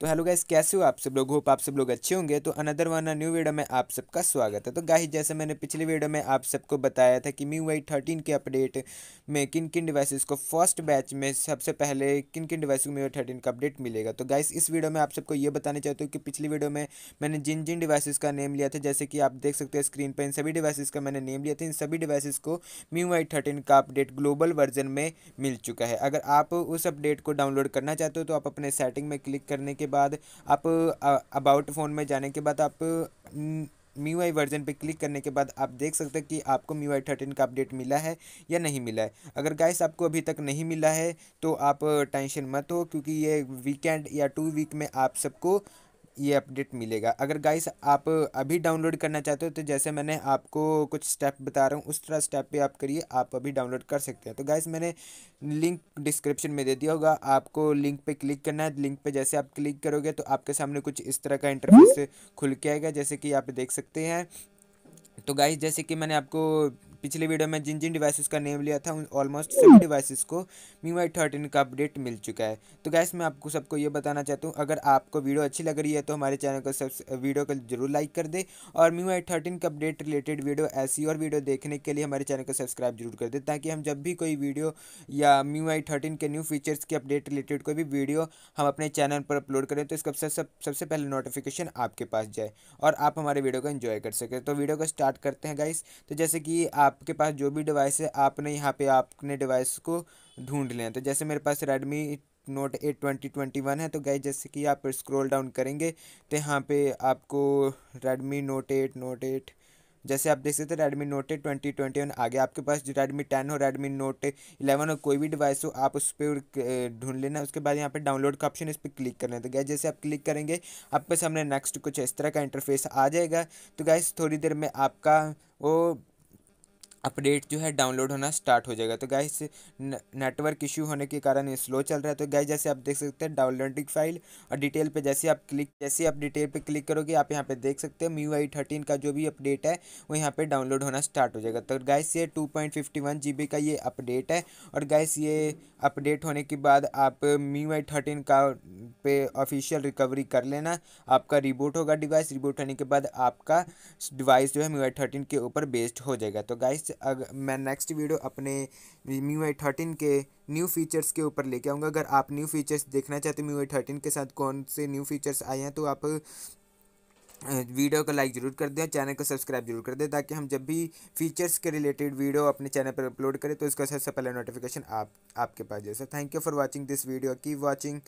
तो hello guys कैसे हो आप सब लोग होप आप सब लोग अच्छे होंगे तो अनदर वन न्यू वीडियो में आप सबका स्वागत है तो गाइस जैसे मैंने पिछले वीडियो में आप सबको बताया था कि मी वाई थर्टीन के अपडेट में किन किन डिवाइसेस को फर्स्ट बैच में सबसे पहले किन किन डिवाइस को मी वाई थर्टीन का अपडेट मिलेगा तो गाइस इस वीडियो में आप सबको ये बताना चाहते हूँ कि पिछली वीडियो में मैंने जिन जिन डिवाइसिस का नेम लिया था जैसे कि आप देख सकते हैं स्क्रीन पर इन सभी डिवाइसेज़ का मैंने नेम लिया था इन सभी डिवाइसेज़ को मी वाई थर्टीन का अपडेट ग्लोबल वर्जन में मिल चुका है अगर आप उस अपडेट को डाउनलोड करना चाहते हो तो आप अपने सेटिंग में क्लिक करने के के बाद आप अबाउट फ़ोन में जाने के बाद आप मी आई वर्जन पर क्लिक करने के बाद आप देख सकते हैं कि आपको म्यू आई थर्टीन का अपडेट मिला है या नहीं मिला है अगर गाइस आपको अभी तक नहीं मिला है तो आप टेंशन मत हो क्योंकि ये वीकेंड या टू वीक में आप सबको ये अपडेट मिलेगा अगर गाइस आप अभी डाउनलोड करना चाहते हो तो जैसे मैंने आपको कुछ स्टेप बता रहा हूँ उस तरह स्टेप पे आप करिए आप अभी डाउनलोड कर सकते हैं तो गाइस मैंने लिंक डिस्क्रिप्शन में दे दिया होगा आपको लिंक पे क्लिक करना है लिंक पे जैसे आप क्लिक करोगे तो आपके सामने कुछ इस तरह का इंटरफेस खुल के आएगा जैसे कि आप देख सकते हैं तो गाइस जैसे कि मैंने आपको पिछले वीडियो में जिन जिन डिवाइसेस का नेम लिया था उन ऑलमोस्ट सभी डिवाइसेस को मी वाई थर्टीन का अपडेट मिल चुका है तो गैस मैं आपको सबको ये बताना चाहता हूँ अगर आपको वीडियो अच्छी लग रही है तो हमारे चैनल को सब वीडियो को जरूर लाइक कर दे और मी वाई थर्टीन का अपडेट रिलेटेड वीडियो ऐसी और वीडियो देखने के लिए हमारे चैनल को सब्सक्राइब जरूर कर दे ताकि हम जब भी कोई वीडियो या मी वाई थर्टीन के न्यू फीचर्स के अपडेट रिलेटेड कोई भी वीडियो हम अपने चैनल पर अपलोड करें तो इसका सब सबसे पहले नोटिफिकेशन आपके पास जाए और आप हमारे वीडियो को इन्जॉय कर सकें तो वीडियो को स्टार्ट करते हैं गाइस तो जैसे कि आप आपके पास जो भी डिवाइस है आपने यहाँ पे आपने डिवाइस को ढूंढ लें तो जैसे मेरे पास Redmi note eight twenty twenty one है तो गए जैसे कि आप स्क्रॉल डाउन करेंगे तो यहाँ पे आपको Redmi note eight note eight जैसे आप देख सकते हैं Redmi note eight twenty twenty one आगे आपके पास जो रेडमी टेन हो रेडमी नोट इलेवन हो कोई भी डिवाइस हो आप उस पर ढूंढ लेना उसके बाद यहाँ पे डाउनलोड का ऑप्शन इस पर क्लिक करना है तो गए जैसे आप क्लिक करेंगे आपके सामने नेक्स्ट कुछ इस तरह का इंटरफेस आ जाएगा तो गए थोड़ी देर में आपका वो अपडेट जो है डाउनलोड होना स्टार्ट हो जाएगा तो गाइस नेटवर्क इशू होने के कारण ये स्लो चल रहा है तो गाइस जैसे आप देख सकते हैं डाउनलोडिंग फाइल और डिटेल पे जैसे आप क्लिक जैसे आप डिटेल पे क्लिक करोगे आप यहाँ पे देख सकते हैं म्यू आई थर्टीन का जो भी अपडेट है वो यहाँ पे डाउनलोड होना स्टार्ट हो जाएगा तो गाइस ये two point fifty one G B का ये अपडेट है और गाइस ये अपडेट होने के बाद आप म्यू आई थर्टीन का पे ऑफिशियल रिकवरी कर लेना आपका रिबोट होगा डिवाइस रिबोट होने के बाद आपका डिवाइस जो है म्यू आई थर्टीन के ऊपर बेस्ड हो जाएगा तो गाइस अगर मैं नेक्स्ट वीडियो अपने मी वाई थर्टीन के न्यू फीचर्स के ऊपर लेके आऊँगा अगर आप न्यू फीचर्स देखना चाहते हो मी वाई थर्टीन के साथ कौन से न्यू फीचर्स आए हैं तो आप वीडियो को लाइक ज़रूर कर दें चैनल को सब्सक्राइब जरूर कर दें ताकि हम जब भी फीचर्स के रिलेटेड वीडियो अपने चैनल पर अपलोड करें तो इसका सबसे पहले नोटिफिकेशन आप आपके पास जैसे thank you for watching this video keep watching